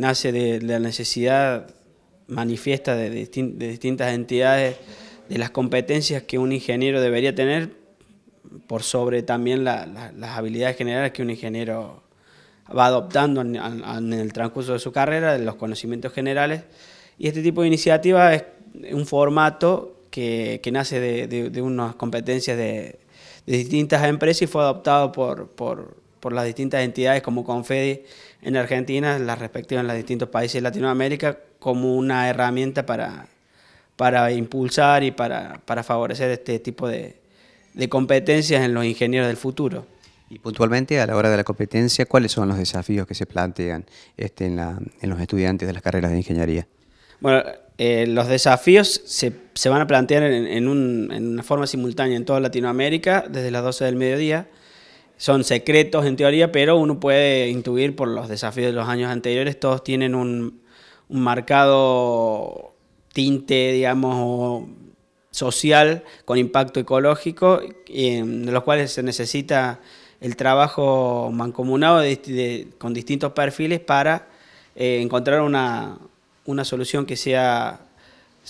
nace de, la necesidad manifiesta de, distintas entidades, de las competencias que un ingeniero debería tener, por sobre también las habilidades generales que un ingeniero va adoptando en, el transcurso de su carrera, de los conocimientos generales. Y este tipo de iniciativa es un formato que, nace de, unas competencias de, distintas empresas y fue adoptado por por las distintas entidades como Confedi en Argentina, las respectivas en los distintos países de Latinoamérica, como una herramienta para, para impulsar y para, para favorecer este tipo de, de competencias en los ingenieros del futuro. Y puntualmente a la hora de la competencia, ¿cuáles son los desafíos que se plantean este, en, la, en, los estudiantes de las carreras de ingeniería? Bueno, eh, los desafíos se, se, van a plantear en, en, una forma simultánea en toda Latinoamérica, desde las 12 del mediodía, son secretos en teoría, pero uno puede intuir por los desafíos de los años anteriores, todos tienen un, marcado tinte, digamos, social con impacto ecológico, y em, de los cuales se necesita el trabajo mancomunado con distintos perfiles para eh, encontrar una, solución que sea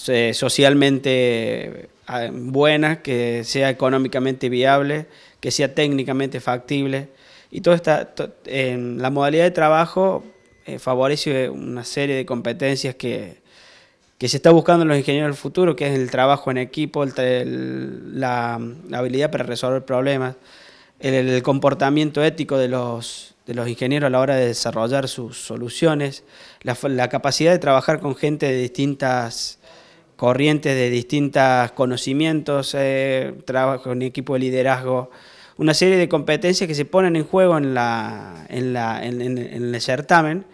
eh, socialmente Ah, buena, que sea económicamente viable, que sea técnicamente factible. Y toda esta, en la modalidad de trabajo eh, favorece una serie de competencias que, que, se está buscando en los ingenieros del futuro, que es el trabajo en equipo, la, la, habilidad para resolver problemas, el, comportamiento ético de los, de los ingenieros a la hora de desarrollar sus soluciones, la, la capacidad de trabajar con gente de distintas corrientes de distintos conocimientos, eh, trabajo en equipo de liderazgo, una serie de competencias que se ponen en juego en, la, en, la, en, el certamen,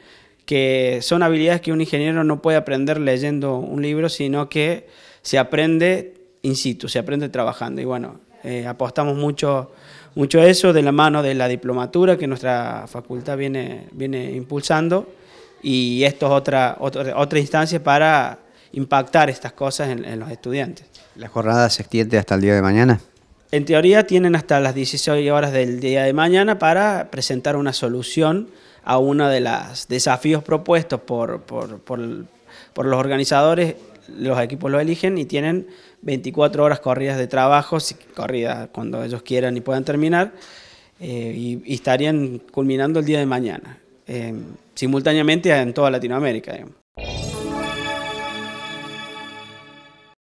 que son habilidades que un ingeniero no puede aprender leyendo un libro, sino que se aprende in situ, se aprende trabajando. Y bueno, eh, apostamos mucho, mucho a eso de la mano de la diplomatura que nuestra facultad viene, viene impulsando y esto es otra, otra, otra instancia para impactar estas cosas en, los estudiantes. ¿La jornada se extiende hasta el día de mañana? En teoría tienen hasta las 16 horas del día de mañana para presentar una solución a uno de los desafíos propuestos por, por, los organizadores los equipos lo eligen y tienen 24 horas corridas de trabajo, corridas cuando ellos quieran y puedan terminar, eh, y, estarían culminando el día de mañana, eh, simultáneamente en toda Latinoamérica.